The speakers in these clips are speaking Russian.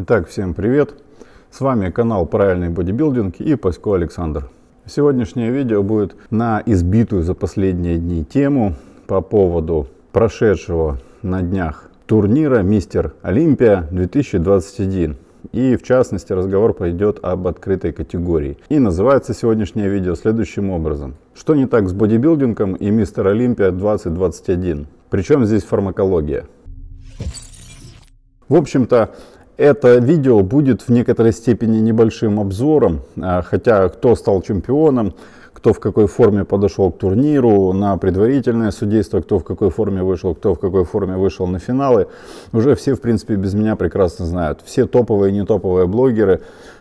Итак, всем привет! С вами канал Правильный бодибилдинг и Пасько Александр. Сегодняшнее видео будет на избитую за последние дни тему по поводу прошедшего на днях турнира Мистер Олимпия 2021. И в частности разговор пойдет об открытой категории. И называется сегодняшнее видео следующим образом. Что не так с бодибилдингом и Мистер Олимпия 2021? Причем здесь фармакология? В общем-то, это видео будет в некоторой степени небольшим обзором, а, хотя кто стал чемпионом, кто в какой форме подошел к турниру, на предварительное судейство, кто в какой форме вышел, кто в какой форме вышел на финалы, уже все, в принципе, без меня прекрасно знают. Все топовые и не топовые блогеры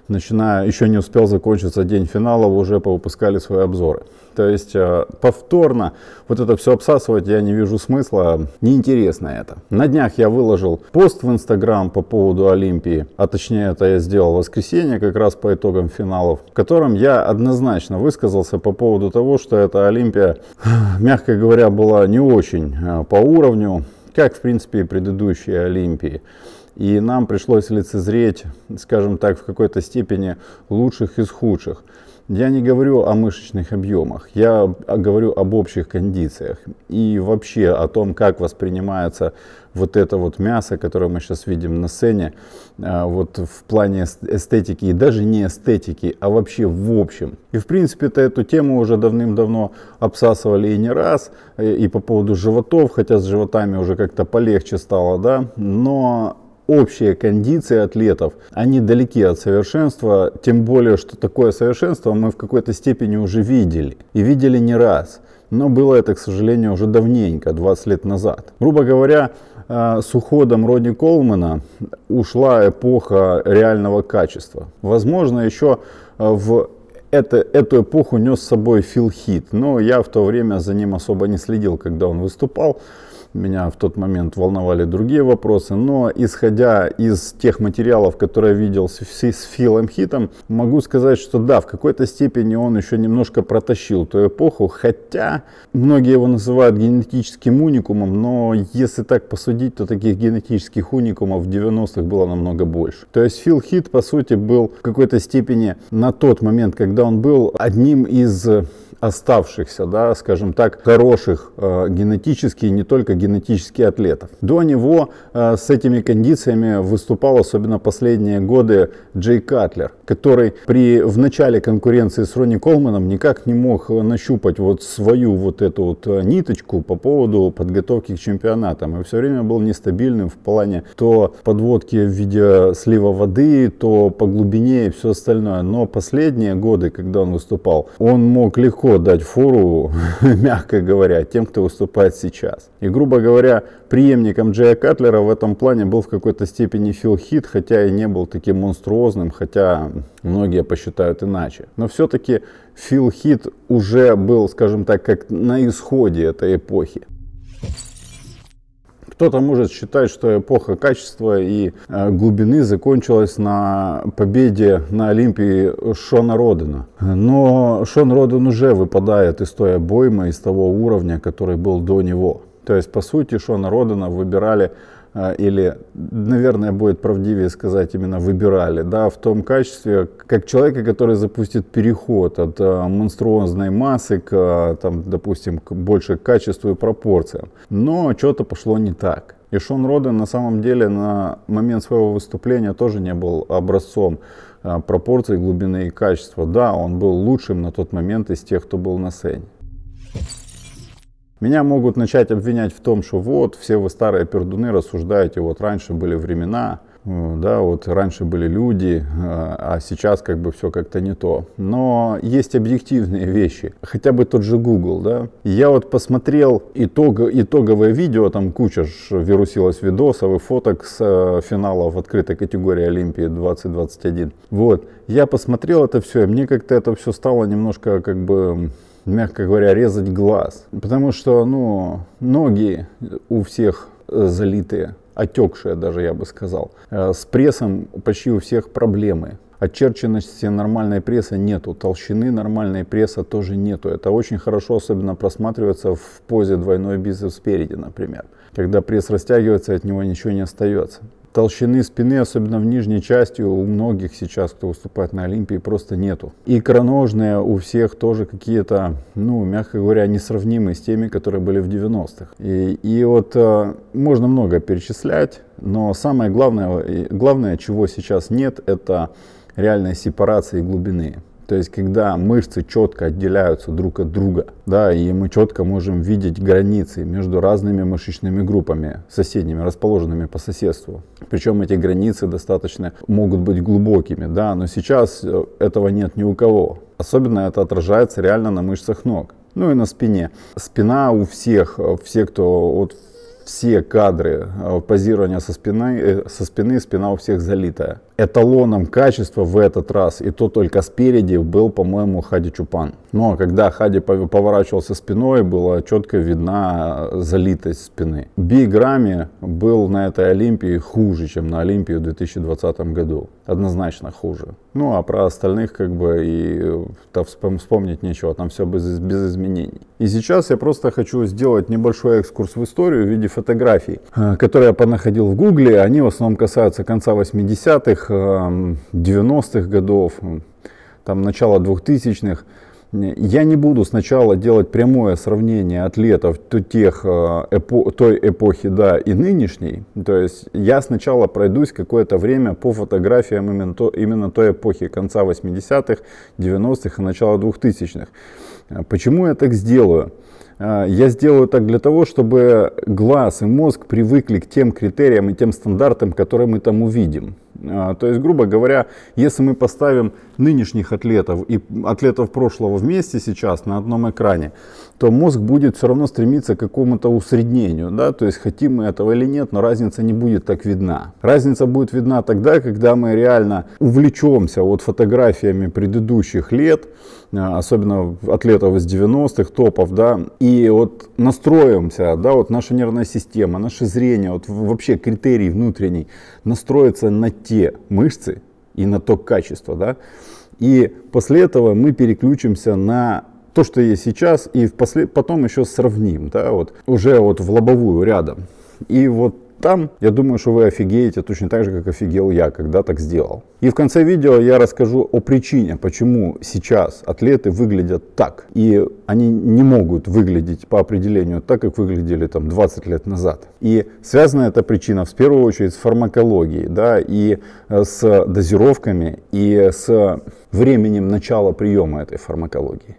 начиная, еще не успел закончиться день финала, уже повыпускали свои обзоры. То есть э, повторно вот это все обсасывать я не вижу смысла, неинтересно это. На днях я выложил пост в Инстаграм по поводу Олимпии, а точнее это я сделал в воскресенье, как раз по итогам финалов, в котором я однозначно высказался по поводу того, что эта Олимпия, мягко говоря, была не очень э, по уровню, как в принципе и предыдущие Олимпии. И нам пришлось лицезреть, скажем так, в какой-то степени лучших из худших. Я не говорю о мышечных объемах, я говорю об общих кондициях и вообще о том, как воспринимается вот это вот мясо, которое мы сейчас видим на сцене, а, вот в плане эстетики и даже не эстетики, а вообще в общем. И в принципе-то эту тему уже давным-давно обсасывали и не раз, и по поводу животов, хотя с животами уже как-то полегче стало, да, но общие кондиции атлетов, они далеки от совершенства, тем более, что такое совершенство мы в какой-то степени уже видели, и видели не раз. Но было это, к сожалению, уже давненько, 20 лет назад. Грубо говоря, э, с уходом Родни Колмана ушла эпоха реального качества. Возможно, еще э, в это, эту эпоху нес с собой Фил Хит, но я в то время за ним особо не следил, когда он выступал меня в тот момент волновали другие вопросы, но исходя из тех материалов, которые я видел с, с Филом Хитом, могу сказать, что да, в какой-то степени он еще немножко протащил ту эпоху, хотя многие его называют генетическим уникумом, но если так посудить, то таких генетических уникумов в 90-х было намного больше. То есть Фил Хит, по сути, был в какой-то степени на тот момент, когда он был одним из оставшихся, да, скажем так, хороших э, генетически и не только генетически атлетов. До него э, с этими кондициями выступал особенно последние годы Джей Катлер, который при, в начале конкуренции с Ронни Колманом никак не мог нащупать вот свою вот эту вот э, ниточку по поводу подготовки к чемпионатам. И все время был нестабильным в плане то подводки в виде слива воды, то по глубине и все остальное. Но последние годы, когда он выступал, он мог легко легко дать фору, мягко говоря, тем, кто выступает сейчас. И, грубо говоря, преемником Джея Катлера в этом плане был в какой-то степени Фил Хит, хотя и не был таким монструозным, хотя многие посчитают иначе. Но все-таки Фил Хит уже был, скажем так, как на исходе этой эпохи. Кто-то может считать, что эпоха качества и э, глубины закончилась на победе на Олимпии Шона Родена. Но Шон Роден уже выпадает из той обоймы, из того уровня, который был до него. То есть, по сути, Шона Родена выбирали а, или, наверное, будет правдивее сказать, именно выбирали, да, в том качестве, как человека, который запустит переход от а, монструозной массы к, а, там, допустим, к больше качеству и пропорциям. Но что-то пошло не так. И Шон Роден на самом деле на момент своего выступления тоже не был образцом пропорций, глубины и качества. Да, он был лучшим на тот момент из тех, кто был на сцене. Меня могут начать обвинять в том, что вот, все вы старые пердуны рассуждаете, вот раньше были времена, э, да, вот раньше были люди, э, а сейчас как бы все как-то не то. Но есть объективные вещи, хотя бы тот же Google, да. Я вот посмотрел итог, итоговое видео, там куча вирусилась видосов и фоток с э, финала в открытой категории Олимпии 2021. Вот, я посмотрел это все, и мне как-то это все стало немножко как бы мягко говоря, резать глаз. Потому что, ну, ноги у всех э, залитые, отекшие даже, я бы сказал. Э, с прессом почти у всех проблемы. Отчерченности нормальной пресса нету, толщины нормальной пресса тоже нету. Это очень хорошо особенно просматривается в позе двойной бицепс спереди, например. Когда пресс растягивается, от него ничего не остается толщины спины, особенно в нижней части, у многих сейчас, кто выступает на Олимпии, просто нету. И икроножные у всех тоже какие-то, ну, мягко говоря, несравнимые с теми, которые были в 90-х. И, и вот э, можно много перечислять, но самое главное, главное, чего сейчас нет, это реальной сепарации глубины. То есть, когда мышцы четко отделяются друг от друга, да, и мы четко можем видеть границы между разными мышечными группами, соседними, расположенными по соседству. Причем эти границы достаточно могут быть глубокими, да, но сейчас э, этого нет ни у кого. Особенно это отражается реально на мышцах ног, ну и на спине. Спина у всех, э, все, кто вот все кадры э, позирования со спины, со спины спина у всех залитая эталоном качества в этот раз, и то только спереди, был, по-моему, Хади Чупан. Но когда Хади поворачивался спиной, была четко видна э, залитость спины. Би Грамми был на этой Олимпии хуже, чем на Олимпии в 2020 году. Однозначно хуже. Ну, а про остальных, как бы, и э, вспомнить нечего, там все без, без изменений. И сейчас я просто хочу сделать небольшой экскурс в историю в виде фотографий, э, которые я понаходил в Гугле. Они в основном касаются конца 80-х, 90-х годов, там начало 2000-х, я не буду сначала делать прямое сравнение атлетов то тех, э, эпо, той эпохи да, и нынешней. То есть я сначала пройдусь какое-то время по фотографиям именно, то, именно той эпохи конца 80-х, 90-х и начала 2000-х. А почему я так сделаю? А, я сделаю так для того, чтобы глаз и мозг привыкли к тем критериям и тем стандартам, которые мы там увидим. А, то есть, грубо говоря, если мы поставим нынешних атлетов и атлетов прошлого вместе сейчас на одном экране, то мозг будет все равно стремиться к какому-то усреднению. Да? То есть, хотим мы этого или нет, но разница не будет так видна. Разница будет видна тогда, когда мы реально увлечемся вот фотографиями предыдущих лет, Э, особенно атлетов из 90-х, топов, да, и вот настроимся, да, вот наша нервная система, наше зрение, вот вообще критерий внутренний настроится на те мышцы и на то качество, да, и после этого мы переключимся на то, что есть сейчас, и впослед... потом еще сравним, да, вот уже вот в лобовую рядом. И вот там, я думаю, что вы офигеете точно так же, как офигел я, когда так сделал. И в конце видео я расскажу о причине, почему сейчас атлеты выглядят так. И они не могут выглядеть по определению так, как выглядели там 20 лет назад. И связана эта причина в первую очередь с фармакологией, да, и э, с дозировками, и с временем начала приема этой фармакологии.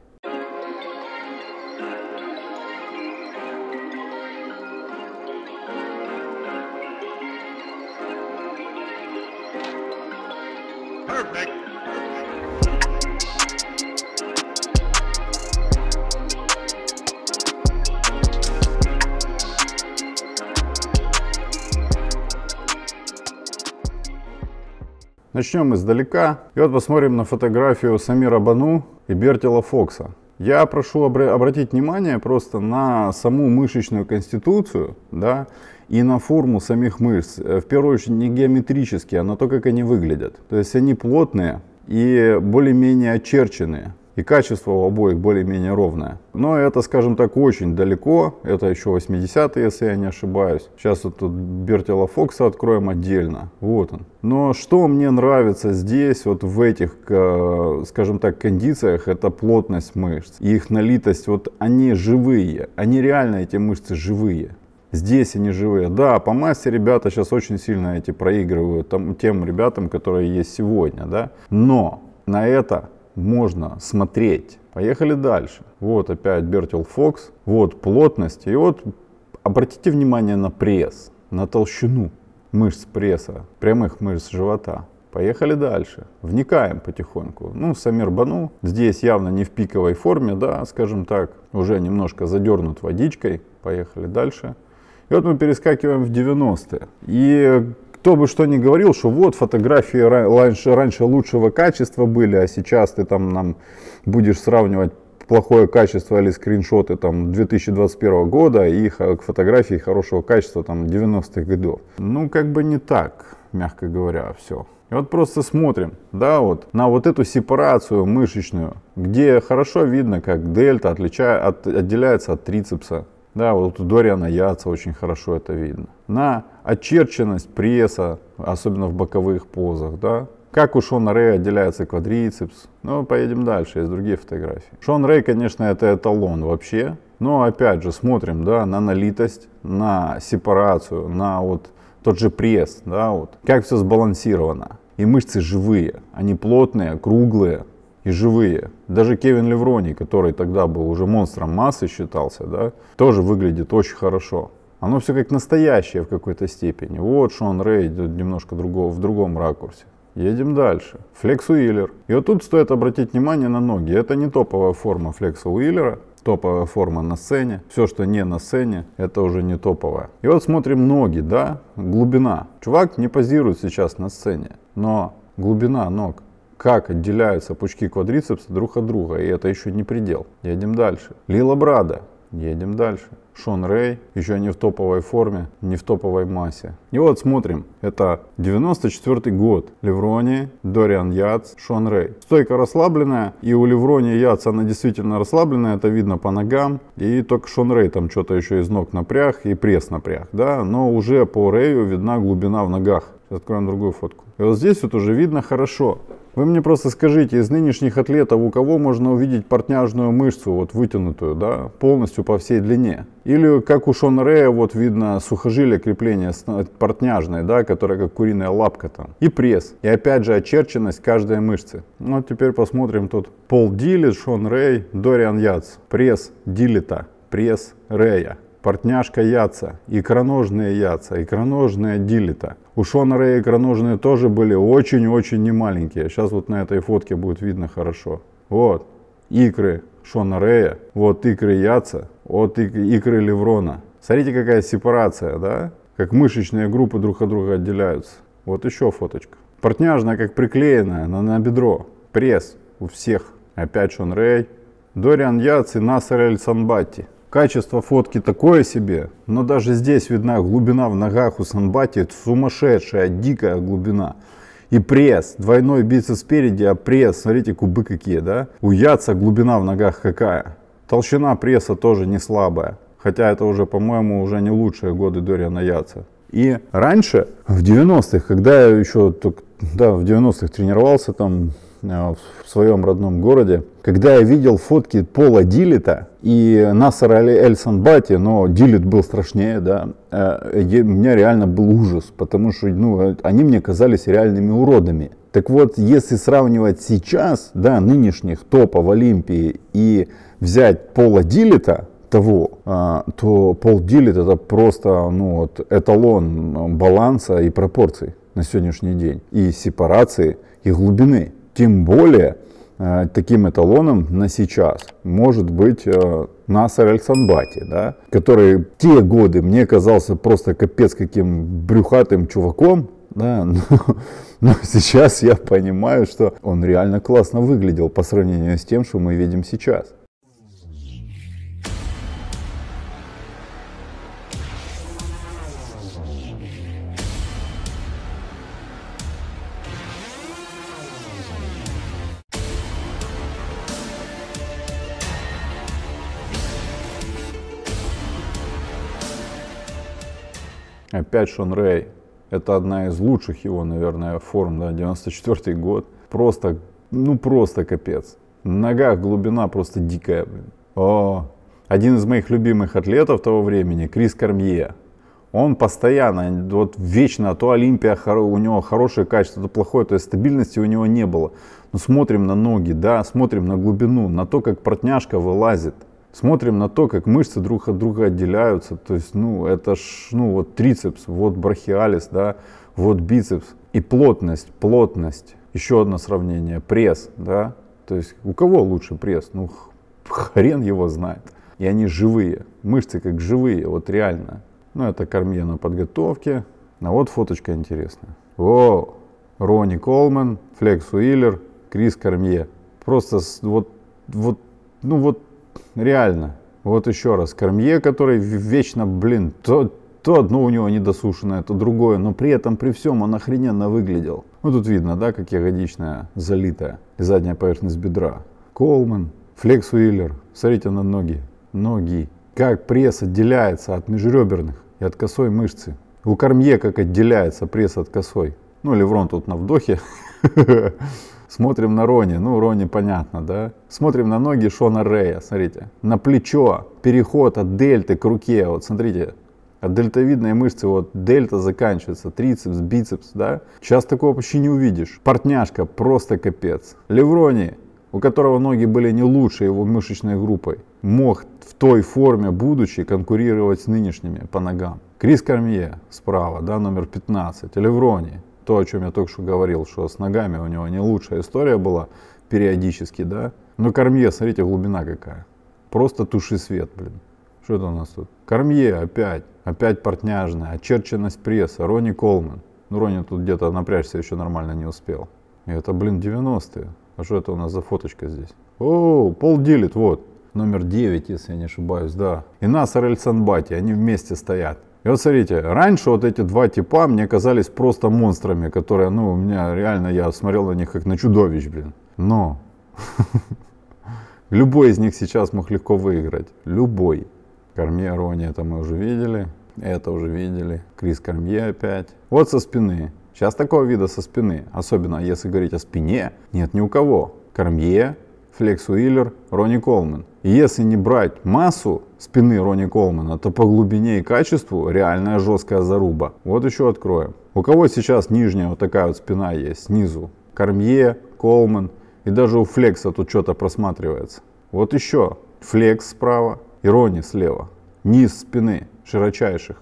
Начнем издалека. И вот посмотрим на фотографию Самира Бану и Бертила Фокса. Я прошу обр- обратить внимание просто на саму мышечную конституцию, да, и на форму самих мышц. Э, в первую очередь не геометрические, а на то, как они выглядят. То есть они плотные и более-менее очерченные и качество у обоих более-менее ровное. Но это, скажем так, очень далеко, это еще 80-е, если я не ошибаюсь. Сейчас вот тут Бертила Фокса откроем отдельно, вот он. Но что мне нравится здесь, вот в этих, э, скажем так, кондициях, это плотность мышц, их налитость, вот они живые, они реально, эти мышцы, живые. Здесь они живые. Да, по массе ребята сейчас очень сильно эти проигрывают там, тем ребятам, которые есть сегодня, да. Но на это можно смотреть. Поехали дальше. Вот опять Бертил Фокс. Вот плотность. И вот обратите внимание на пресс, на толщину мышц пресса, прямых мышц живота. Поехали дальше. Вникаем потихоньку. Ну, Самир Бану здесь явно не в пиковой форме, да, скажем так, уже немножко задернут водичкой. Поехали дальше. И вот мы перескакиваем в 90-е. И кто бы что ни говорил, что вот фотографии раньше, раньше лучшего качества были, а сейчас ты там нам будешь сравнивать плохое качество или скриншоты там 2021 года и их фотографии хорошего качества там 90-х годов. Ну, как бы не так, мягко говоря, все. И вот просто смотрим, да, вот на вот эту сепарацию мышечную, где хорошо видно, как дельта отличая, от, отделяется от трицепса, да, вот у Дориана Яца очень хорошо это видно. На очерченность пресса, особенно в боковых позах, да. Как у Шона Рэя отделяется квадрицепс. Ну, поедем дальше, есть другие фотографии. Шон Рэй, конечно, это эталон вообще. Но опять же, смотрим, да, на налитость, на сепарацию, на вот тот же пресс, да, вот. Как все сбалансировано. И мышцы живые, они плотные, круглые, и живые. Даже Кевин Леврони, который тогда был уже монстром массы считался, да, тоже выглядит очень хорошо. Оно все как настоящее в какой-то степени. Вот Шон Рэй идет немножко другого, в другом ракурсе. Едем дальше. Флекс Уиллер. И вот тут стоит обратить внимание на ноги. Это не топовая форма Флекса Уиллера. Топовая форма на сцене. Все, что не на сцене, это уже не топовая. И вот смотрим ноги, да? Глубина. Чувак не позирует сейчас на сцене, но глубина ног как отделяются пучки квадрицепса друг от друга, и это еще не предел. Едем дальше. Лила Брада, едем дальше. Шон Рэй, еще не в топовой форме, не в топовой массе. И вот смотрим, это 94 год. Леврони, Дориан Яц, Шон Рэй. Стойка расслабленная, и у Леврони и Яц она действительно расслабленная, это видно по ногам. И только Шон Рэй там что-то еще из ног напряг и пресс напряг, да. Но уже по Рэю видна глубина в ногах. Сейчас откроем другую фотку. И вот здесь вот уже видно хорошо. Вы мне просто скажите, из нынешних атлетов у кого можно увидеть портняжную мышцу, вот вытянутую, да, полностью по всей длине? Или как у Шон Рея, вот видно сухожилие крепления портняжное, да, которое как куриная лапка там. И пресс. И опять же очерченность каждой мышцы. Ну, вот теперь посмотрим тут. Пол Дилит, Шон Рэй, Дориан Яц. Пресс Дилита, пресс Рея портняшка яца, икроножные яца, икроножная дилита, у Шона Рэя икроножные тоже были очень-очень немаленькие. Сейчас вот на этой фотке будет видно хорошо. Вот, икры Шона Рэя, вот икры Яца, вот икры Леврона. Смотрите, какая сепарация, да? Как мышечные группы друг от друга отделяются. Вот еще фоточка. Портняжная, как приклеенная, на, на бедро. Пресс у всех. Опять Шон Рэй. Дориан Яц и Насер Эль Санбатти. Качество фотки такое себе, но даже здесь видна глубина в ногах у Санбати, сумасшедшая, дикая глубина. И пресс, двойной бицепс спереди, а пресс, смотрите, кубы какие, да? У Яца глубина в ногах какая. Толщина пресса тоже не слабая, хотя это уже, по-моему, уже не лучшие годы Дориана Яца. И раньше, в 90-х, когда я еще, да, в 90-х тренировался там Э, в своем родном городе, когда я видел фотки Пола Дилита и Насара Эль Санбати, но Дилит был страшнее, да, э, у меня реально был ужас, потому что ну, э, они мне казались реальными уродами. Так вот, если сравнивать сейчас, да, нынешних топов Олимпии и взять Пола Дилита, того, то Пол Дилит это просто ну, вот, эталон баланса и пропорций на сегодняшний день, и сепарации, и глубины. Тем более, э, таким эталоном на сейчас может быть э, Насар Аль-Санбати, да, который в те годы мне казался просто капец каким брюхатым чуваком, да, но, но сейчас я понимаю, что он реально классно выглядел по сравнению с тем, что мы видим сейчас. Опять Шон Рэй. Это одна из лучших его, наверное, форм, да, 94 год. Просто, ну просто капец. На ногах глубина просто дикая, блин. О, один из моих любимых атлетов того времени, Крис Кармье. Он постоянно, вот вечно, а то Олимпия, у него хорошее качество, то плохое, то есть стабильности у него не было. Но смотрим на ноги, да, смотрим на глубину, на то, как портняшка вылазит смотрим на то, как мышцы друг от друга отделяются. То есть, ну, это ж, ну, вот трицепс, вот брахиалис, да, вот бицепс. И плотность, плотность. Еще одно сравнение, пресс, да. То есть, у кого лучше пресс? Ну, хрен его знает. И они живые, мышцы как живые, вот реально. Ну, это кормье на подготовке. А вот фоточка интересная. О, Ронни Колман, Флекс Уиллер, Крис Кормье. Просто вот, вот, ну вот реально. Вот еще раз, Кормье, который вечно, блин, то, то одно у него недосушенное, то другое, но при этом, при всем он охрененно выглядел. Ну тут видно, да, как ягодичная залитая и задняя поверхность бедра. Колман, Флекс Уиллер, смотрите на ноги, ноги. Как пресс отделяется от межреберных и от косой мышцы. У Кормье как отделяется пресс от косой. Ну, Леврон тут на вдохе. Смотрим на Рони, ну Рони понятно, да? Смотрим на ноги Шона Рея, смотрите. На плечо, переход от дельты к руке, вот смотрите. От дельтовидной мышцы, вот дельта заканчивается, трицепс, бицепс, да? Сейчас такого вообще не увидишь. Портняшка, просто капец. Леврони, у которого ноги были не лучше его мышечной группой, мог в той форме, будучи, конкурировать с нынешними по ногам. Крис Кармье справа, да, номер 15, Леврони, то, о чем я только что говорил, что с ногами у него не лучшая история была периодически, да. Но ну, Кормье, смотрите, глубина какая. Просто туши свет, блин. Что это у нас тут? Кормье опять, опять портняжная, очерченность пресса, Ронни Колман. Ну, Ронни тут где-то напрячься еще нормально не успел. И это, блин, 90-е. А что это у нас за фоточка здесь? О, Пол Дилит, вот. Номер 9, если я не ошибаюсь, да. И Насар Эльсанбати, они вместе стоят. И вот смотрите, раньше вот эти два типа мне казались просто монстрами, которые, ну, у меня реально, я смотрел на них как на чудовищ, блин. Но любой из них сейчас мог легко выиграть. Любой. Кормье Рони, это мы уже видели. Это уже видели. Крис Кормье опять. Вот со спины. Сейчас такого вида со спины, особенно если говорить о спине, нет ни у кого. Кормье, Флекс Уиллер, Ронни Колман. Если не брать массу спины Ронни Колмана, то по глубине и качеству реальная жесткая заруба. Вот еще откроем. У кого сейчас нижняя вот такая вот спина есть снизу? Кормье, Колман и даже у Флекса тут что-то просматривается. Вот еще Флекс справа и Ронни слева. Низ спины широчайших.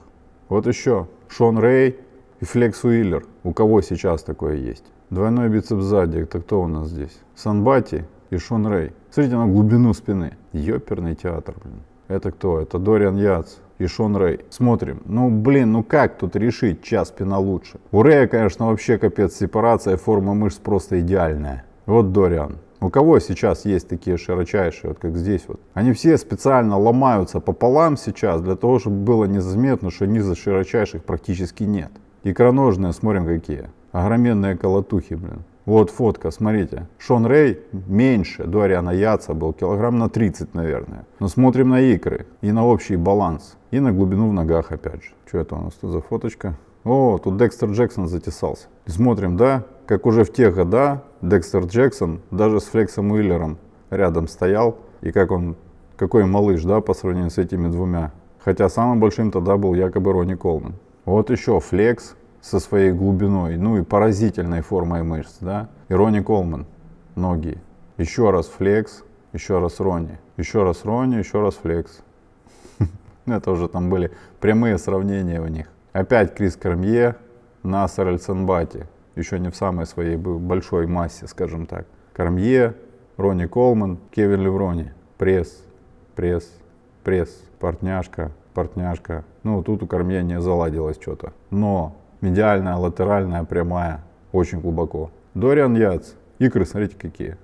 Вот еще Шон Рей и Флекс Уиллер. У кого сейчас такое есть? Двойной бицепс сзади. Это кто у нас здесь? Санбати и Шон Рэй. Смотрите на глубину спины. Ёперный театр, блин. Это кто? Это Дориан Яц и Шон Рэй. Смотрим. Ну, блин, ну как тут решить, чья спина лучше? У Рэя, конечно, вообще капец сепарация, форма мышц просто идеальная. Вот Дориан. У кого сейчас есть такие широчайшие, вот как здесь вот? Они все специально ломаются пополам сейчас, для того, чтобы было незаметно, что низа широчайших практически нет. Икроножные, смотрим какие. Огроменные колотухи, блин. Вот фотка, смотрите. Шон Рэй меньше Дуариана Яца был, килограмм на 30, наверное. Но смотрим на икры и на общий баланс, и на глубину в ногах опять же. Что это у нас тут за фоточка? О, тут Декстер Джексон затесался. Смотрим, да, как уже в те года Декстер Джексон даже с Флексом Уиллером рядом стоял. И как он, какой малыш, да, по сравнению с этими двумя. Хотя самым большим тогда был якобы Ронни Колман. Вот еще Флекс, со своей глубиной, ну и поразительной формой мышц, да. И Ронни Колман, ноги. Еще раз флекс, еще раз Ронни. Еще раз Ронни, еще раз флекс. Это уже там были прямые сравнения у них. Опять Крис Кормье, Насар Эльсенбати. Еще не в самой своей большой массе, скажем так. Кормье, Ронни Колман, Кевин Леврони. Пресс, пресс, пресс, партняшка, партняшка. Ну, тут у Кормье не заладилось что-то. Но медиальная, латеральная, прямая, очень глубоко. Дориан Яц, икры, смотрите какие.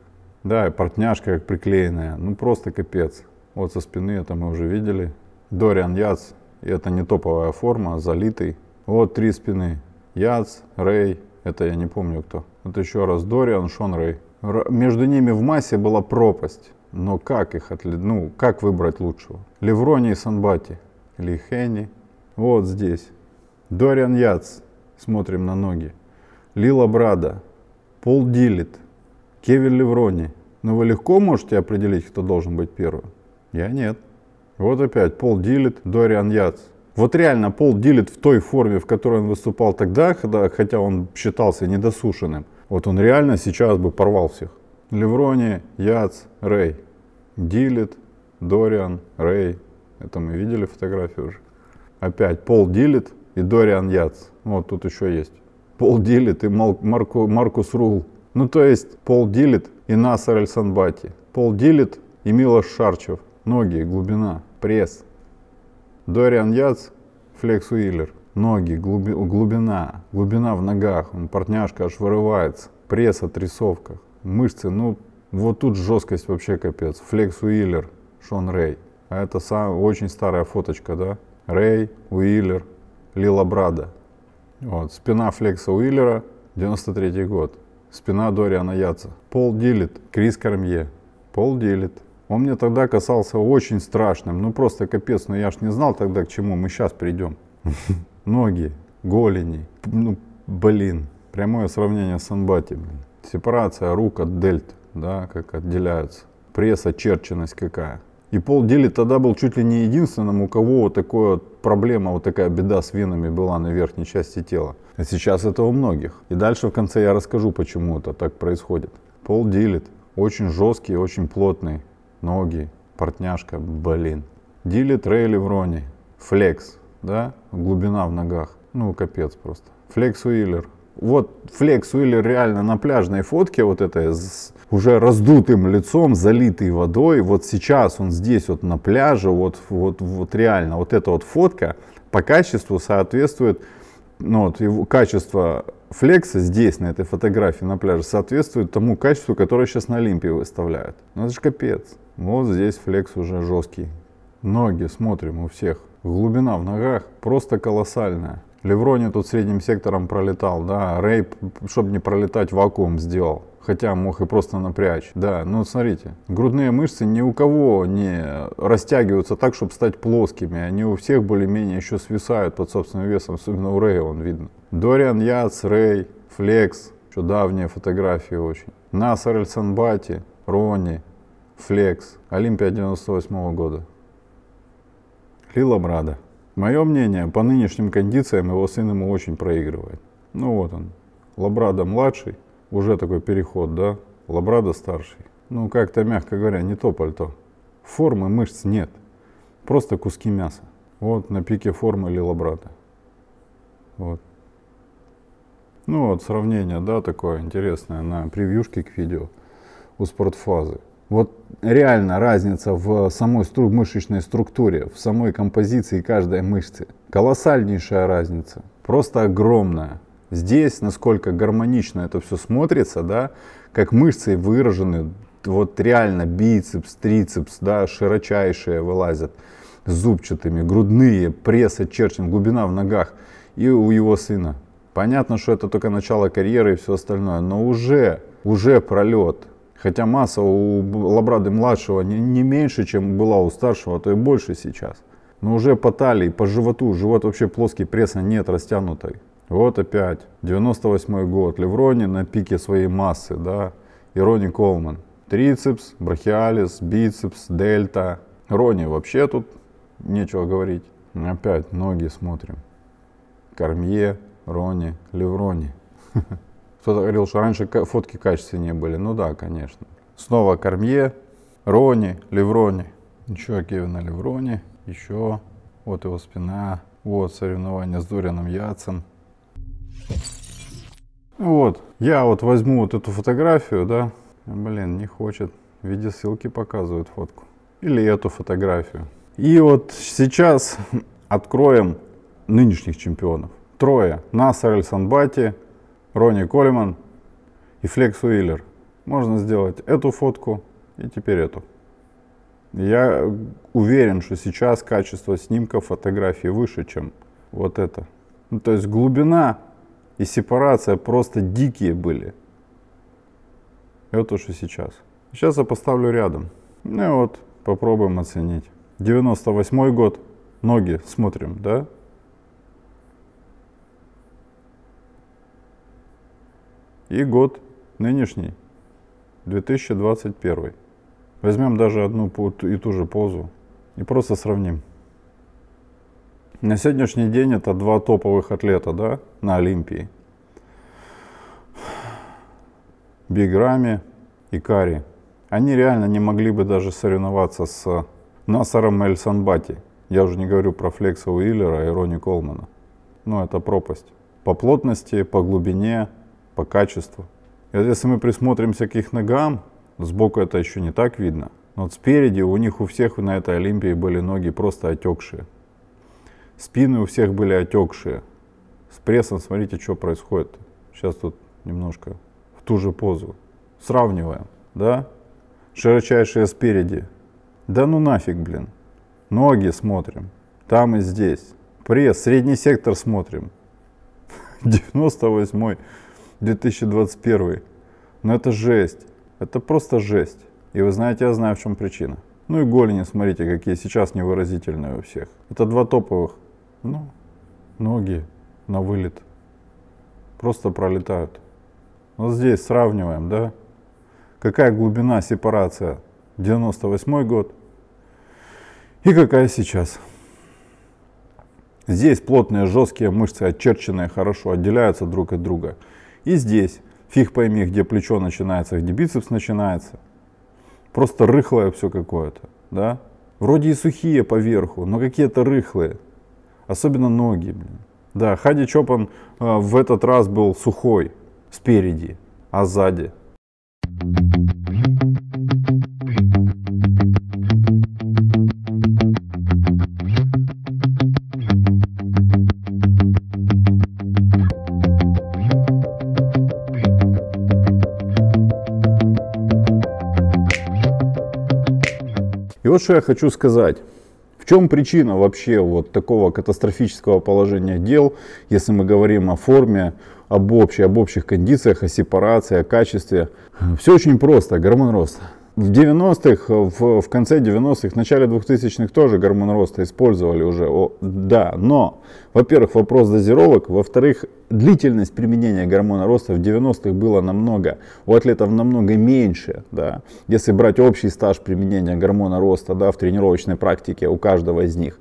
Да, и портняшка как приклеенная, ну просто капец. Вот со спины это мы уже видели. Дориан Яц, и это не топовая форма, а залитый. Вот три спины. Яц, Рэй, это я не помню кто. Вот еще раз Дориан, Шон Рэй. Р- между ними в массе была пропасть. Но как их отли... Ну, как выбрать лучшего? Леврони и Санбати. Или Хенни. Вот здесь. Дориан Яц смотрим на ноги. Лила Брада, Пол Дилит, Кевин Леврони. Но вы легко можете определить, кто должен быть первым? Я нет. Вот опять Пол Дилит, Дориан Яц. Вот реально Пол Дилит в той форме, в которой он выступал тогда, когда, хотя он считался недосушенным, вот он реально сейчас бы порвал всех. Леврони, Яц, Рэй. Дилит, Дориан, Рэй. Это мы видели фотографию уже. Опять Пол Дилит, и Дориан Яц. Вот тут еще есть. Пол Дилит и Марку, Маркус Рул. Ну, то есть Пол Дилит и Насар Эльсанбати. Пол Дилит и Милош Шарчев. Ноги, глубина, пресс. Дориан Яц, Флекс Уиллер. Ноги, глуби, глубина, глубина в ногах. Он портняшка аж вырывается. Пресс, отрисовка. Мышцы, ну, вот тут жесткость вообще капец. Флекс Уиллер, Шон Рэй. А это сам, очень старая фоточка, да? Рэй, Уиллер, Лила Брада. Вот. Спина Флекса Уиллера, 93 год. Спина Дориана Яца. Пол Дилит, Крис Кармье. Пол Дилит. Он мне тогда касался очень страшным. Ну просто капец, но ну, я ж не знал тогда, к чему мы сейчас придем. Ноги, голени. Ну, блин. Прямое сравнение с Анбати. Сепарация рук от дельт, да, как отделяются. Пресс, очерченность какая. И Пол Дели тогда был чуть ли не единственным, у кого вот такая вот проблема, вот такая беда с венами была на верхней части тела. А сейчас это у многих. И дальше в конце я расскажу, почему это так происходит. Пол Дилит. Очень жесткий, очень плотный. Ноги, портняшка, блин. Дилит Рейли Врони. Флекс, да? Глубина в ногах. Ну, капец просто. Флекс Уиллер. Вот Флекс Уиллер реально на пляжной фотке вот этой с уже раздутым лицом, залитый водой. Вот сейчас он здесь вот на пляже, вот, вот, вот реально вот эта вот фотка по качеству соответствует, ну вот его качество флекса здесь, на этой фотографии на пляже, соответствует тому качеству, которое сейчас на Олимпии выставляют. Ну это же капец. Вот здесь флекс уже жесткий. Ноги, смотрим у всех. Глубина в ногах просто колоссальная. Леврони тут средним сектором пролетал, да, Рейп, чтобы не пролетать, вакуум сделал. Хотя мог и просто напрячь. Да, ну смотрите, грудные мышцы ни у кого не растягиваются так, чтобы стать плоскими. Они у всех более-менее еще свисают под собственным весом, особенно у Рэя он видно. Дориан Яц, Рэй, Флекс, еще давние фотографии очень. Насар Эльсанбати, Рони, Флекс, Олимпия 98 -го года. Лила Брада. Мое мнение, по нынешним кондициям его сын ему очень проигрывает. Ну вот он, Лабрада младший, уже такой переход, да? Лабрада старший. Ну как-то, мягко говоря, не то пальто. Формы мышц нет, просто куски мяса. Вот на пике формы Лилабрада. Вот. Ну вот сравнение, да, такое интересное на превьюшке к видео у спортфазы. Вот реально разница в самой стру мышечной структуре, в самой композиции каждой мышцы. Колоссальнейшая разница, просто огромная. Здесь, насколько гармонично это все смотрится, да, как мышцы выражены, вот реально бицепс, трицепс, да, широчайшие вылазят зубчатыми, грудные, пресс очерчен, глубина в ногах. И у его сына. Понятно, что это только начало карьеры и все остальное, но уже, уже пролет. Хотя масса у Лабрады-младшего не, не меньше, чем была у старшего, а то и больше сейчас. Но уже по талии, по животу, живот вообще плоский, пресса нет растянутой. Вот опять, 98 год, Леврони на пике своей массы, да, и Ронни Колман. Трицепс, брахиалис, бицепс, дельта. Ронни вообще тут нечего говорить. Опять ноги смотрим. Кормье, Рони, Леврони. Кто-то говорил, что раньше фотки качественнее были. Ну да, конечно. Снова Кормье, Рони, Леврони. Еще Кевина Леврони. Еще вот его спина. Вот соревнования с Дорианом Яцем. Вот. Я вот возьму вот эту фотографию, да. Блин, не хочет. В виде ссылки показывают фотку. Или эту фотографию. И вот сейчас откроем нынешних чемпионов. Трое. Насар Эль Санбати, Ронни Коллиман и Флекс Уиллер. Можно сделать эту фотку и теперь эту. Я уверен, что сейчас качество снимка фотографии выше, чем вот это. Ну, то есть глубина и сепарация просто дикие были. Это вот что сейчас. Сейчас я поставлю рядом. Ну и вот, попробуем оценить. 98 год, ноги смотрим, да? и год нынешний, 2021. Возьмем даже одну и ту же позу и просто сравним. На сегодняшний день это два топовых атлета да, на Олимпии. Биграми и Кари. Они реально не могли бы даже соревноваться с Насаром Эльсанбати Я уже не говорю про Флекса Уиллера и Рони Колмана. Но ну, это пропасть. По плотности, по глубине, по качеству. И вот если мы присмотримся к их ногам, сбоку это еще не так видно, но вот спереди у них у всех на этой Олимпии были ноги просто отекшие. Спины у всех были отекшие. С прессом смотрите, что происходит. Сейчас тут немножко в ту же позу. Сравниваем, да? Широчайшие спереди. Да ну нафиг, блин. Ноги смотрим. Там и здесь. Пресс, средний сектор смотрим. 98 2021. Но это жесть. Это просто жесть. И вы знаете, я знаю, в чем причина. Ну и голени, смотрите, какие сейчас невыразительные у всех. Это два топовых. Ну, ноги на вылет. Просто пролетают. Вот здесь сравниваем, да? Какая глубина сепарация? 98 год. И какая сейчас? Здесь плотные жесткие мышцы, очерченные хорошо, отделяются друг от друга. И здесь фиг пойми, где плечо начинается, где бицепс начинается. Просто рыхлое все какое-то, да? Вроде и сухие поверху, но какие-то рыхлые. Особенно ноги, блин. Да, Хади Чопан э, в этот раз был сухой спереди, а сзади – вот что я хочу сказать. В чем причина вообще вот такого катастрофического положения дел, если мы говорим о форме, об общей, об общих кондициях, о сепарации, о качестве? Все очень просто, гормон роста. В 90-х, в, в конце 90-х, в начале 2000-х тоже гормон роста использовали уже, О, да, но, во-первых, вопрос дозировок, во-вторых, длительность применения гормона роста в 90-х была намного, у атлетов намного меньше, да, если брать общий стаж применения гормона роста, да, в тренировочной практике у каждого из них,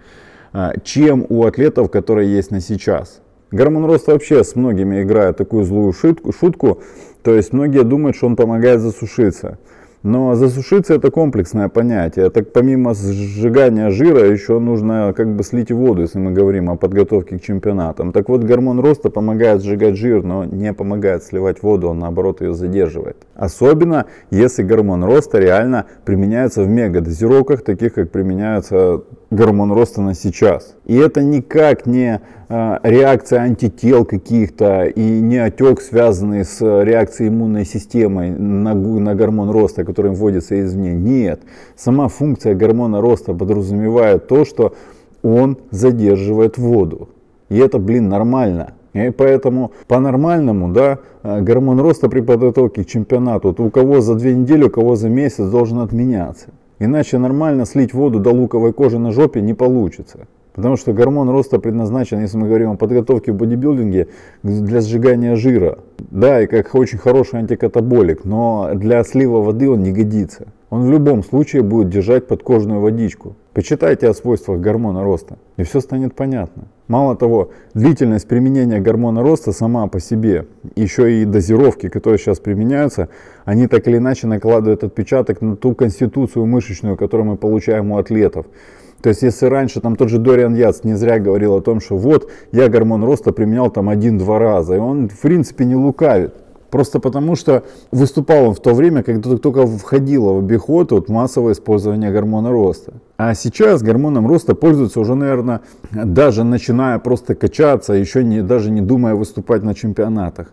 а, чем у атлетов, которые есть на сейчас. Гормон роста вообще с многими играет такую злую шутку, то есть многие думают, что он помогает засушиться. Но засушиться это комплексное понятие. Так помимо сжигания жира еще нужно как бы слить воду, если мы говорим о подготовке к чемпионатам. Так вот гормон роста помогает сжигать жир, но не помогает сливать воду, он наоборот ее задерживает. Особенно если гормон роста реально применяется в мегадозировках, таких как применяются гормон роста на сейчас. И это никак не а, реакция антител каких-то и не отек, связанный с э, реакцией иммунной системы на, на гормон роста, который вводится извне. Нет, сама функция гормона роста подразумевает то, что он задерживает воду. И это, блин, нормально. И поэтому по-нормальному, да, э, гормон роста при подготовке к чемпионату, вот у кого за две недели, у кого за месяц должен отменяться. Иначе нормально слить воду до луковой кожи на жопе не получится. Потому что гормон роста предназначен, если мы говорим о подготовке в бодибилдинге, для сжигания жира. Да, и как очень хороший антикатаболик, но для слива воды он не годится. Он в любом случае будет держать подкожную водичку. Почитайте о свойствах гормона роста, и все станет понятно. Мало того, длительность применения гормона роста сама по себе, еще и дозировки, которые сейчас применяются, они так или иначе накладывают отпечаток на ту конституцию мышечную, которую мы получаем у атлетов. То есть, если раньше там тот же Дориан Яц не зря говорил о том, что вот, я гормон роста применял там один-два раза, и он в принципе не лукавит. Просто потому, что выступал он в то время, когда только входило в обиход вот, массовое использование гормона роста. А сейчас гормоном роста пользуются уже, наверное, даже начиная просто качаться, еще не, даже не думая выступать на чемпионатах.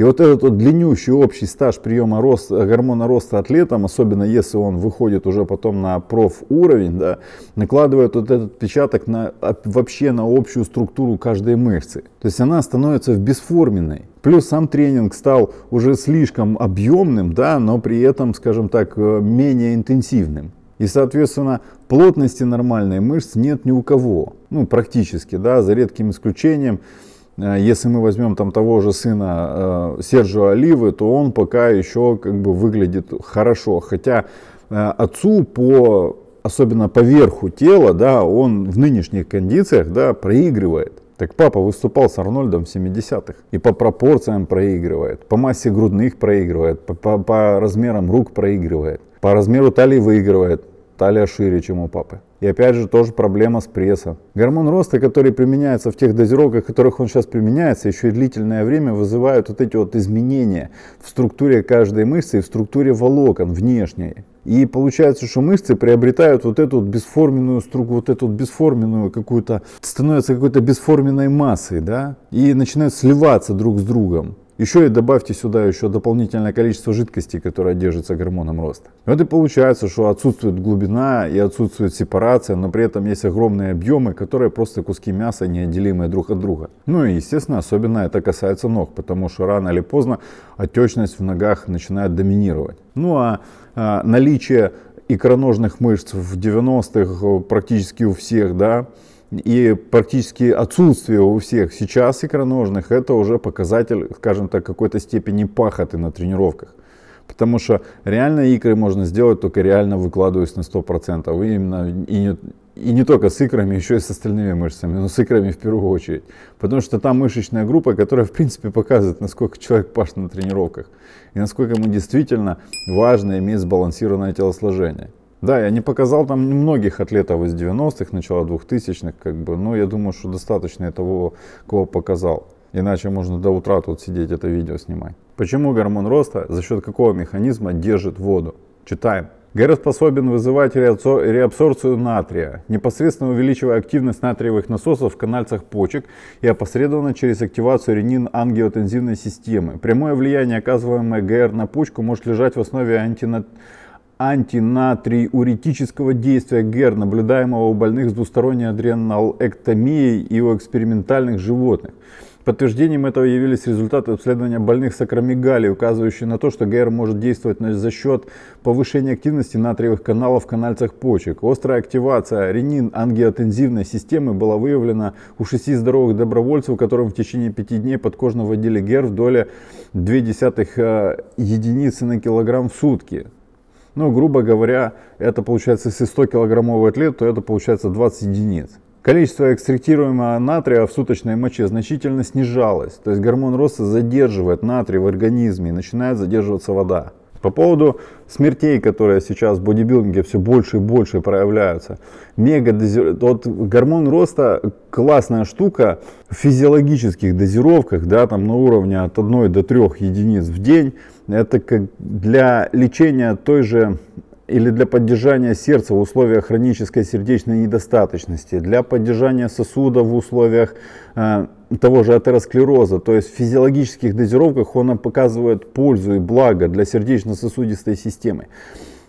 И вот этот вот длиннющий общий стаж приема роста, э, гормона роста атлетам, особенно если он выходит уже потом на профуровень, да, накладывает вот этот отпечаток на, а, вообще на общую структуру каждой мышцы. То есть она становится бесформенной. Плюс сам тренинг стал уже слишком объемным, да, но при этом, скажем так, э, менее интенсивным. И, соответственно, плотности нормальной мышц нет ни у кого. Ну, практически, да, за редким исключением. Э, если мы возьмем там того же сына э, Сержио Оливы, то он пока еще как бы выглядит хорошо. Хотя э, отцу по особенно по верху тела, да, он в нынешних кондициях, да, проигрывает. Так папа выступал с Арнольдом в 70-х. И по пропорциям проигрывает, по массе грудных проигрывает, по, по, по размерам рук проигрывает, по размеру талии выигрывает талия шире, чем у папы. И опять же тоже проблема с прессом. Гормон роста, который применяется в тех дозировках, в которых он сейчас применяется, еще и длительное время вызывают вот эти вот изменения в структуре каждой мышцы и в структуре волокон внешней. И получается, что мышцы приобретают вот эту вот бесформенную струку, вот эту вот бесформенную какую-то, становятся какой-то бесформенной массой, да, и начинают сливаться друг с другом. Еще и добавьте сюда еще дополнительное количество жидкости, которое держится гормоном роста. Вот и получается, что отсутствует глубина и отсутствует сепарация, но при этом есть огромные объемы, которые просто куски мяса неотделимые друг от друга. Ну и естественно, особенно это касается ног, потому что рано или поздно отечность в ногах начинает доминировать. Ну а, а наличие икроножных мышц в 90-х э, практически у всех, да, и практически отсутствие у всех сейчас икроножных, это уже показатель, скажем так, какой-то степени пахоты на тренировках. Потому что реально икры можно сделать, только реально выкладываясь на 100%. И, именно, и, не, и не только с икрами, еще и с остальными мышцами, но ну, с икрами в первую очередь. Потому что там мышечная группа, которая в принципе показывает, насколько человек пашет на тренировках. И насколько ему действительно важно иметь сбалансированное телосложение. Да, я не показал там многих атлетов из 90-х, начала 2000-х, как бы, но я думаю, что достаточно и того, кого показал. Иначе можно до утра тут сидеть это видео снимать. Почему гормон роста, за счет какого механизма держит воду? Читаем. ГР способен вызывать реабсорбцию натрия, непосредственно увеличивая активность натриевых насосов в канальцах почек и опосредованно через активацию ренин-ангиотензивной системы. Прямое влияние, оказываемое ГР на почку, может лежать в основе антинатриевых антинатриуретического действия ГЕР, наблюдаемого у больных с двусторонней адреналэктомией и у экспериментальных животных. Подтверждением этого явились результаты обследования больных с акромегалией, указывающие на то, что ГР может действовать за счет повышения активности натриевых каналов в канальцах почек. Острая активация ренин-ангиотензивной системы была выявлена у шести здоровых добровольцев, которым в течение пяти дней подкожно вводили ГР в доле 0,2 единицы на килограмм в сутки. Ну, грубо говоря, это получается, если 100-килограммовый атлет, то это получается 20 единиц. Количество экстрактируемого натрия в суточной моче значительно снижалось, то есть гормон роста задерживает натрий в организме и начинает задерживаться вода. По поводу смертей, которые сейчас в бодибилдинге все больше и больше проявляются. Мега дози... вот гормон роста классная штука в физиологических дозировках, да, там на уровне от 1 до 3 единиц в день это как для лечения той же или для поддержания сердца в условиях хронической сердечной недостаточности, для поддержания сосудов в условиях э, того же атеросклероза. То есть в физиологических дозировках он показывает пользу и благо для сердечно-сосудистой системы.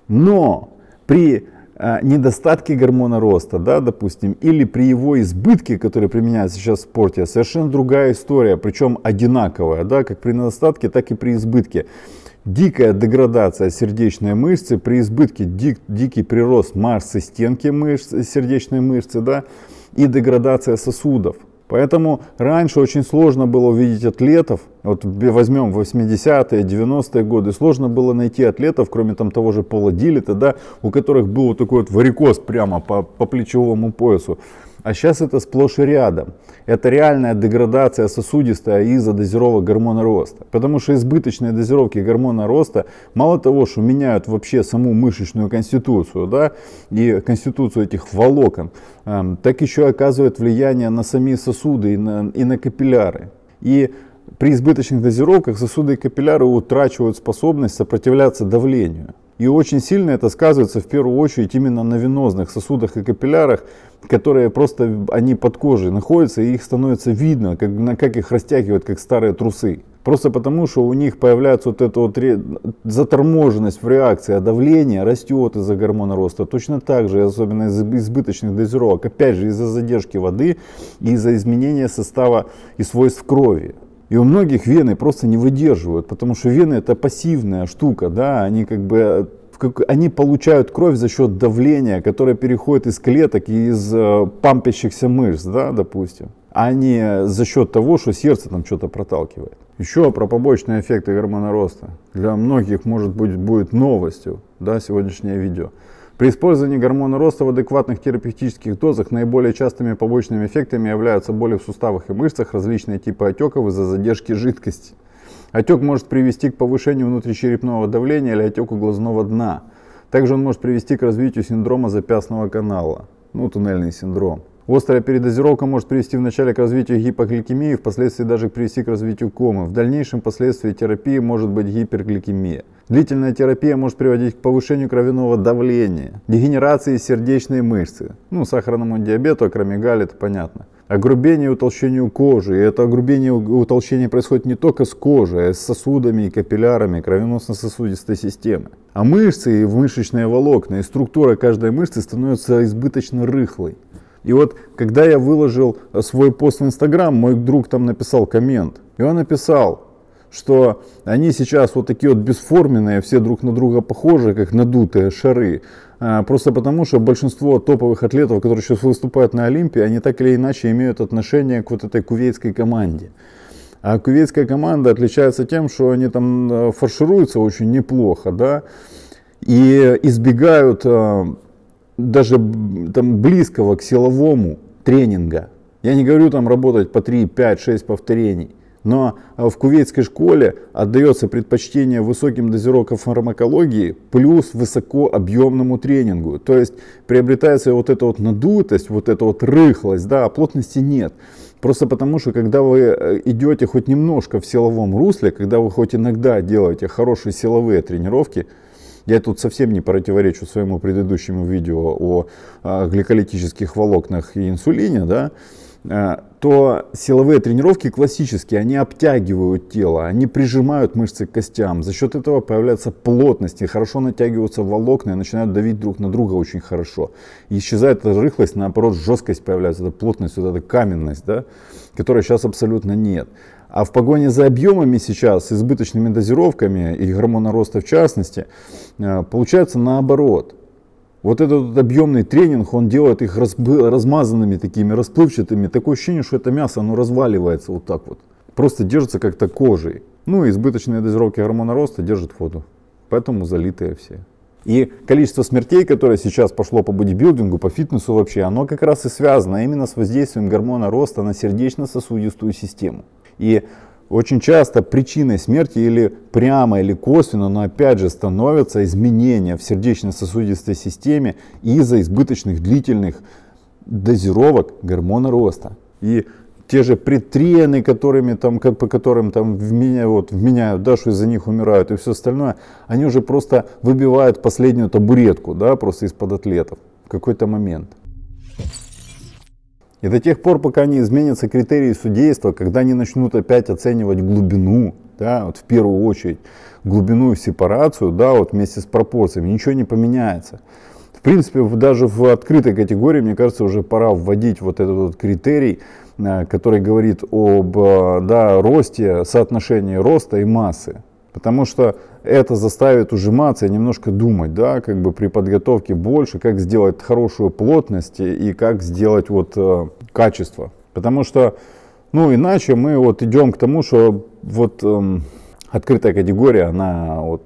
Но при а, недостатки гормона роста, да, допустим, или при его избытке, который применяется сейчас в спорте, совершенно другая история, причем одинаковая, да, как при недостатке, так и при избытке. Дикая деградация сердечной мышцы, при избытке дик, дикий прирост массы стенки мышц, сердечной мышцы, да, и деградация сосудов – Поэтому раньше очень сложно было увидеть атлетов, вот возьмем 80-е, 90-е годы, сложно было найти атлетов, кроме там того же Пола Дилета, да, у которых был вот такой вот варикоз прямо по, по плечевому поясу. А сейчас это сплошь и рядом. Это реальная деградация сосудистая из-за дозировок гормона роста. Потому что избыточные дозировки гормона роста мало того, что меняют вообще саму мышечную конституцию да, и конституцию этих волокон, эм, так еще оказывают влияние на сами сосуды и на, и на капилляры. И при избыточных дозировках сосуды и капилляры утрачивают способность сопротивляться давлению. И очень сильно это сказывается в первую очередь именно на венозных сосудах и капиллярах, которые просто, они под кожей находятся, и их становится видно, как, на, как их растягивают, как старые трусы. Просто потому, что у них появляется вот эта вот ре... заторможенность в реакции, а давление растет из-за гормона роста. Точно так же, особенно из избыточных дозировок, опять же из-за задержки воды и из-за изменения состава и свойств крови. И у многих вены просто не выдерживают, потому что вены это пассивная штука, да, они как бы они получают кровь за счет давления, которое переходит из клеток и из э, пампящихся мышц, да, допустим, а не за счет того, что сердце там что-то проталкивает. Еще про побочные эффекты гормона роста. Для многих, может быть, будет новостью, да, сегодняшнее видео. При использовании гормона роста в адекватных терапевтических дозах наиболее частыми побочными эффектами являются боли в суставах и мышцах, различные типы отеков из-за задержки жидкости. Отек может привести к повышению внутричерепного давления или отеку глазного дна. Также он может привести к развитию синдрома запястного канала, ну, туннельный синдром. Острая передозировка может привести вначале к развитию гипогликемии, впоследствии даже привести к развитию комы. В дальнейшем последствии терапии может быть гипергликемия. Длительная терапия может приводить к повышению кровяного давления, дегенерации сердечной мышцы. Ну, сахарному диабету, акромегале, это понятно. Огрубение и утолщение кожи. И это огрубение и утолщение происходит не только с кожей, а с сосудами и капиллярами кровеносно-сосудистой системы. А мышцы и мышечные волокна, и структура каждой мышцы становится избыточно рыхлой. И вот, когда я выложил свой пост в Инстаграм, мой друг там написал коммент. И он написал, что они сейчас вот такие вот бесформенные, все друг на друга похожи, как надутые шары. А, просто потому, что большинство топовых атлетов, которые сейчас выступают на Олимпе, они так или иначе имеют отношение к вот этой кувейтской команде. А кувейтская команда отличается тем, что они там э, фаршируются очень неплохо, да, и избегают э, даже там близкого к силовому тренинга. Я не говорю там работать по 3, 5, 6 повторений. Но а, в кувейтской школе отдается предпочтение высоким дозировкам фармакологии плюс высокообъемному тренингу. То есть приобретается вот эта вот надутость, вот эта вот рыхлость, да, а плотности нет. Просто потому, что когда вы э, идете хоть немножко в силовом русле, когда вы хоть иногда делаете хорошие силовые тренировки, я тут совсем не противоречу своему предыдущему видео о а, гликолитических волокнах и инсулине, да, а, то силовые тренировки классические, они обтягивают тело, они прижимают мышцы к костям. За счет этого появляется плотность, и хорошо натягиваются волокна и начинают давить друг на друга очень хорошо. И исчезает эта рыхлость, наоборот, жесткость появляется, эта плотность, вот эта каменность, да, которой сейчас абсолютно нет. А в погоне за объемами сейчас, избыточными дозировками и гормона роста в частности, э, получается наоборот – вот этот объемный тренинг, он делает их размазанными такими, расплывчатыми. Такое ощущение, что это мясо, оно разваливается вот так вот. Просто держится как-то кожей. Ну и избыточные дозировки гормона роста держат воду. Поэтому залитые все. И количество смертей, которое сейчас пошло по бодибилдингу, по фитнесу вообще, оно как раз и связано именно с воздействием гормона роста на сердечно-сосудистую систему. И очень часто причиной смерти или прямо, или косвенно, но опять же становятся изменения в сердечно-сосудистой системе из-за избыточных длительных дозировок гормона роста. И те же притрены, которыми там, как, по которым там в меня вот, вменяют, да, что из-за них умирают и все остальное, они уже просто выбивают последнюю табуретку, да, просто из-под атлетов в какой-то момент. И до тех пор, пока не изменятся критерии судейства, когда они начнут опять оценивать глубину, да, вот в первую очередь, глубину и сепарацию, да, вот вместе с пропорциями, ничего не поменяется. В принципе, даже в открытой категории, мне кажется, уже пора вводить вот этот вот критерий, э, который говорит об э, да, росте, соотношении роста и массы. Потому что это заставит ужиматься и немножко думать, да, как бы при подготовке больше, как сделать хорошую плотность и как сделать вот э, качество. Потому что, ну, иначе мы вот идем к тому, что вот э, открытая категория, она вот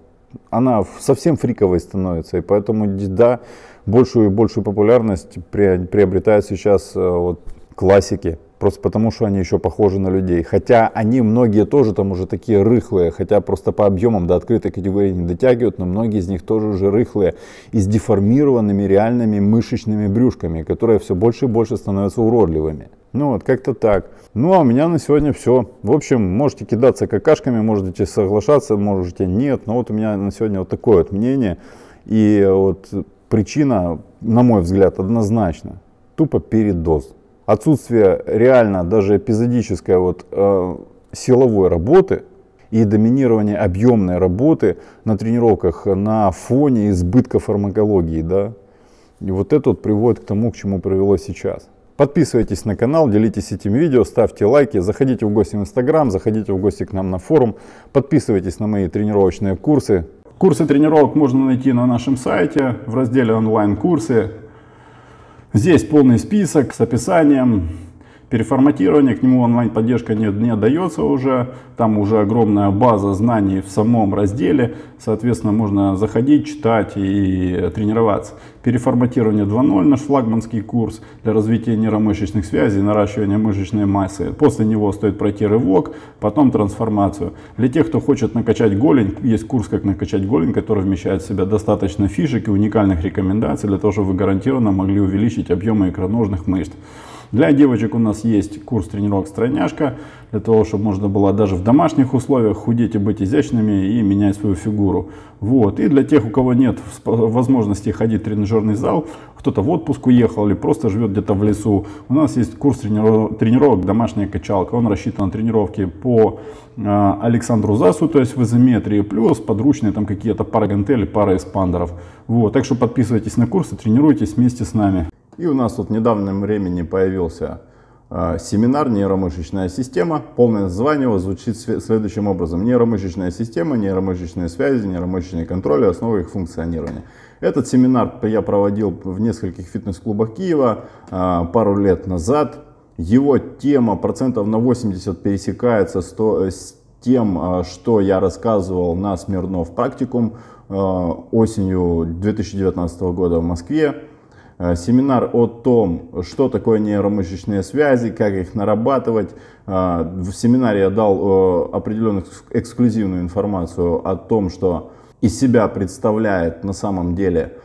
она совсем фриковой становится, и поэтому да, большую и большую популярность приобретают сейчас э, вот классики просто потому, что они еще похожи на людей. Хотя они многие тоже там уже такие рыхлые, хотя просто по объемам до открытой категории не дотягивают, но многие из них тоже уже рыхлые и с деформированными реальными мышечными брюшками, которые все больше и больше становятся уродливыми. Ну вот, как-то так. Ну а у меня на сегодня все. В общем, можете кидаться какашками, можете соглашаться, можете нет. Но вот у меня на сегодня вот такое вот мнение. И вот причина, на мой взгляд, однозначно. Тупо передоз отсутствие реально даже эпизодической вот, э, силовой работы и доминирование объемной работы на тренировках на фоне избытка фармакологии. Да? И вот это вот приводит к тому, к чему привело сейчас. Подписывайтесь на канал, делитесь этим видео, ставьте лайки, заходите в гости в Инстаграм, заходите в гости к нам на форум, подписывайтесь на мои тренировочные курсы. Курсы тренировок можно найти на нашем сайте в разделе онлайн-курсы. Здесь полный список с описанием переформатирование, к нему онлайн-поддержка не, не дается уже, там уже огромная база знаний в самом разделе, соответственно, можно заходить, читать и тренироваться. Переформатирование 2.0, наш флагманский курс для развития нейромышечных связей, наращивания мышечной массы. После него стоит пройти рывок, потом трансформацию. Для тех, кто хочет накачать голень, есть курс, как накачать голень, который вмещает в себя достаточно фишек и уникальных рекомендаций для того, чтобы вы гарантированно могли увеличить объемы икроножных мышц. Для девочек у нас есть курс тренировок «Стройняшка», для того, чтобы можно было даже в домашних условиях худеть и быть изящными и менять свою фигуру. Вот. И для тех, у кого нет возможности ходить в тренажерный зал, кто-то в отпуск уехал или просто живет где-то в лесу, у нас есть курс тренировок «Домашняя качалка». Он рассчитан на тренировки по а, Александру Засу, то есть в изометрии, плюс подручные там какие-то пара гантелей, пара эспандеров. Вот. Так что подписывайтесь на курсы, тренируйтесь вместе с нами. И у нас тут в недавнем времени появился а, семинар «Нейромышечная система». Полное название его звучит следующим образом. Нейромышечная система, нейромышечные связи, нейромышечный контроль и основы их функционирования. Этот семинар я проводил в нескольких фитнес-клубах Киева а, пару лет назад. Его тема процентов на 80 пересекается с тем, а, что я рассказывал на Смирнов практикум осенью 2019 года в Москве. Э, семинар о том, что такое нейромышечные связи, как их нарабатывать. Э, в семинаре я дал э, определенную эксклюзивную информацию о том, что из себя представляет на самом деле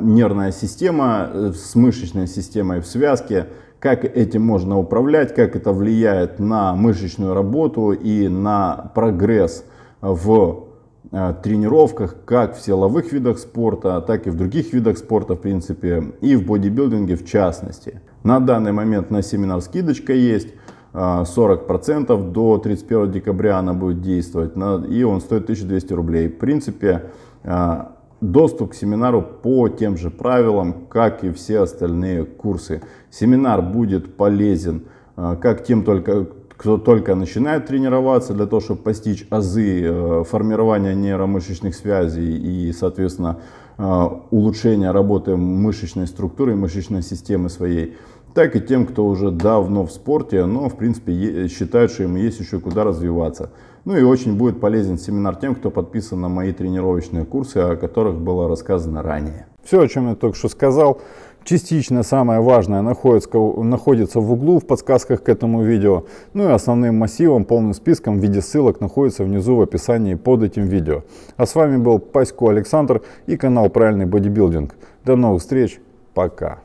нервная система с мышечной системой в связке, как этим можно управлять, как это влияет на мышечную работу и на прогресс в Э, тренировках, как в силовых видах спорта, так и в других видах спорта, в принципе, и в бодибилдинге в частности. На данный момент на семинар скидочка есть. 40% э, до 31 декабря она будет действовать, и он стоит 1200 рублей. В принципе, э, доступ к семинару по тем же правилам, как и все остальные курсы. Семинар будет полезен как тем только кто только начинает тренироваться для того, чтобы постичь азы э, формирования нейромышечных связей и, соответственно, э, улучшения работы мышечной структуры, мышечной системы своей, так и тем, кто уже давно в спорте, но, в принципе, считает, что ему есть еще куда развиваться. Ну и очень будет полезен семинар тем, кто подписан на мои тренировочные курсы, о которых было рассказано ранее. Все, о чем я только что сказал, Частично самое важное находится, находится в углу в подсказках к этому видео. Ну и основным массивом, полным списком в виде ссылок находится внизу в описании под этим видео. А с вами был Пасько Александр и канал Правильный бодибилдинг. До новых встреч, пока!